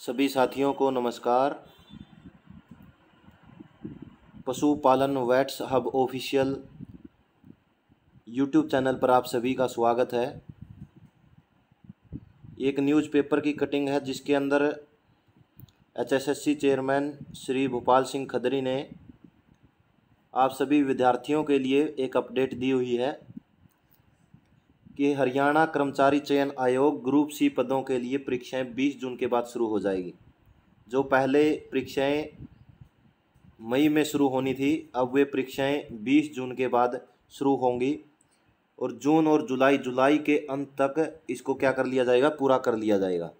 सभी साथियों को नमस्कार पशुपालन vets hub official YouTube channel पर आप सभी का स्वागत है एक न्यूज़पेपर की कटिंग है जिसके अंदर एचएसएससी चेयरमैन श्री भोपाल सिंह खदरी ने आप सभी विद्यार्थियों के लिए एक अपडेट दी हुई है कि हरियाणा कर्मचारी चयन आयोग ग्रुप सी पदों के लिए परीक्षाएं 20 जून के बाद शुरू हो जाएगी जो पहले परीक्षाएं मई में शुरू होनी थी अब वे परीक्षाएं 20 जून के बाद शुरू होंगी और जून और जुलाई जुलाई के अंत तक इसको क्या कर लिया जाएगा पूरा कर लिया जाएगा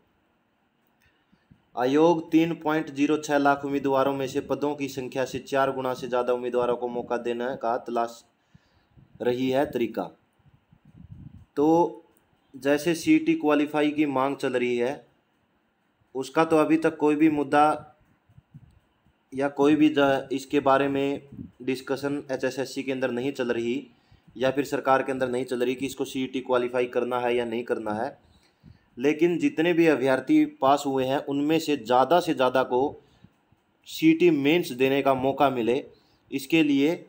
आयोग तीन पॉइंट जीरो छः लाख उम्मीदवारों में से पदों की संख्या से चार गुना से ज़्यादा उम्मीदवारों को मौका देने का तलाश रही है तरीका तो जैसे सी टी क्वालिफाई की मांग चल रही है उसका तो अभी तक कोई भी मुद्दा या कोई भी इसके बारे में डिस्कशन एचएसएससी के अंदर नहीं चल रही या फिर सरकार के अंदर नहीं चल रही कि इसको सी टी क्वालिफाई करना है या नहीं करना है लेकिन जितने भी अभ्यर्थी पास हुए हैं उनमें से ज़्यादा से ज़्यादा को सी टी मेन्स देने का मौका मिले इसके लिए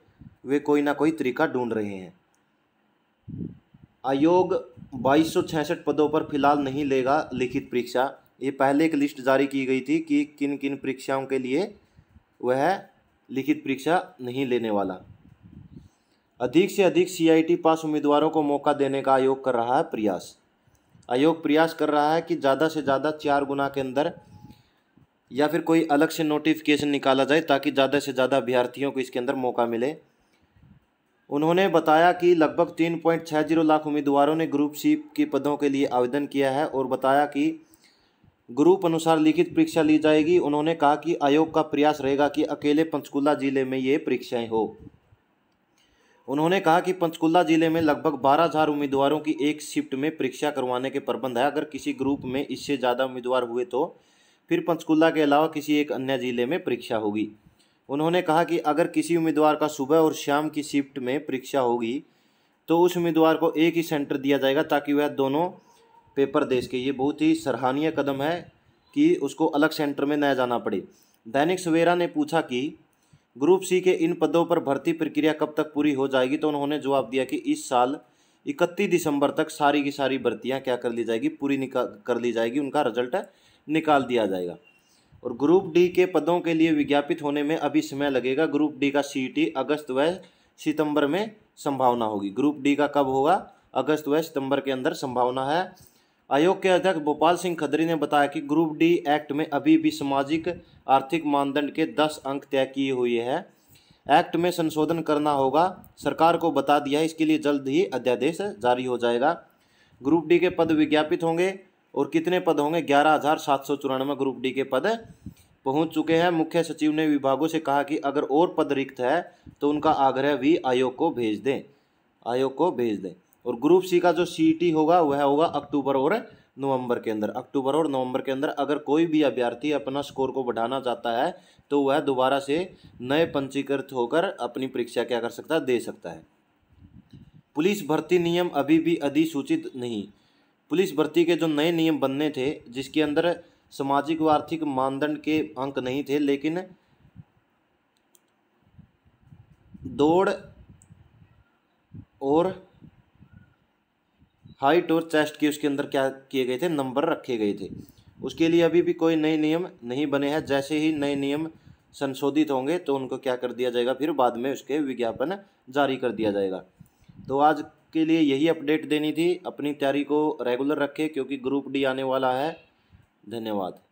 वे कोई ना कोई तरीका ढूंढ रहे हैं आयोग बाईस पदों पर फिलहाल नहीं लेगा लिखित परीक्षा ये पहले एक लिस्ट जारी की गई थी कि किन किन परीक्षाओं के लिए वह लिखित परीक्षा नहीं लेने वाला अधिक से अधिक सीआईटी पास उम्मीदवारों को मौका देने का आयोग कर रहा है प्रयास आयोग प्रयास कर रहा है कि ज़्यादा से ज़्यादा चार गुना के अंदर या फिर कोई अलग से नोटिफिकेशन निकाला जाए ताकि ज़्यादा से ज़्यादा अभ्यर्थियों को इसके अंदर मौका मिले उन्होंने बताया कि लगभग तीन पॉइंट छः जीरो लाख उम्मीदवारों ने ग्रुप सी के पदों के लिए आवेदन किया है और बताया कि ग्रुप अनुसार लिखित परीक्षा ली जाएगी उन्होंने कहा कि आयोग का प्रयास रहेगा कि अकेले पंचकुला जिले में ये परीक्षाएं हो उन्होंने कहा कि पंचकुला जिले में लगभग बारह हज़ार उम्मीदवारों की एक शिफ्ट में परीक्षा करवाने के प्रबंध है अगर किसी ग्रुप में इससे ज़्यादा उम्मीदवार हुए तो फिर पंचकुला के अलावा किसी एक अन्य जिले में परीक्षा होगी उन्होंने कहा कि अगर किसी उम्मीदवार का सुबह और शाम की शिफ्ट में परीक्षा होगी तो उस उम्मीदवार को एक ही सेंटर दिया जाएगा ताकि वह दोनों पेपर दे सके ये बहुत ही सराहनीय कदम है कि उसको अलग सेंटर में न जाना पड़े दैनिक सवेरा ने पूछा कि ग्रुप सी के इन पदों पर भर्ती प्रक्रिया कब तक पूरी हो जाएगी तो उन्होंने जवाब दिया कि इस साल इकतीस दिसंबर तक सारी की सारी भर्तियाँ क्या कर ली जाएगी पूरी निकाल कर ली जाएगी उनका रिजल्ट निकाल दिया जाएगा और ग्रुप डी के पदों के लिए विज्ञापित होने में अभी समय लगेगा ग्रुप डी का सी e अगस्त व सितंबर में संभावना होगी ग्रुप डी का कब होगा अगस्त व सितंबर के अंदर संभावना है आयोग के अध्यक्ष भोपाल सिंह खदरी ने बताया कि ग्रुप डी एक्ट में अभी भी सामाजिक आर्थिक मानदंड के दस अंक तय किए हुए हैं एक्ट में संशोधन करना होगा सरकार को बता दिया इसके लिए जल्द ही अध्यादेश जारी हो जाएगा ग्रुप डी के पद विज्ञापित होंगे और कितने पद होंगे ग्यारह हज़ार सात सौ चौरानवे ग्रुप डी के पद पहुंच चुके हैं मुख्य सचिव ने विभागों से कहा कि अगर और पद रिक्त है तो उनका आग्रह भी आयोग को भेज दें आयोग को भेज दें और ग्रुप सी का जो सी e होगा वह होगा अक्टूबर और नवंबर के अंदर अक्टूबर और नवंबर के अंदर अगर कोई भी अभ्यर्थी अपना स्कोर को बढ़ाना चाहता है तो वह दोबारा से नए पंजीकृत होकर अपनी परीक्षा क्या कर सकता है दे सकता है पुलिस भर्ती नियम अभी भी अधिसूचित नहीं पुलिस भर्ती के जो नए नियम बनने थे जिसके अंदर सामाजिक व आर्थिक मानदंड के अंक नहीं थे लेकिन दौड़ और हाइट और चेस्ट के उसके अंदर क्या किए गए थे नंबर रखे गए थे उसके लिए अभी भी कोई नए नियम नहीं बने हैं जैसे ही नए नियम संशोधित होंगे तो उनको क्या कर दिया जाएगा फिर बाद में उसके विज्ञापन जारी कर दिया जाएगा तो आज के लिए यही अपडेट देनी थी अपनी तैयारी को रेगुलर रखें क्योंकि ग्रुप डी आने वाला है धन्यवाद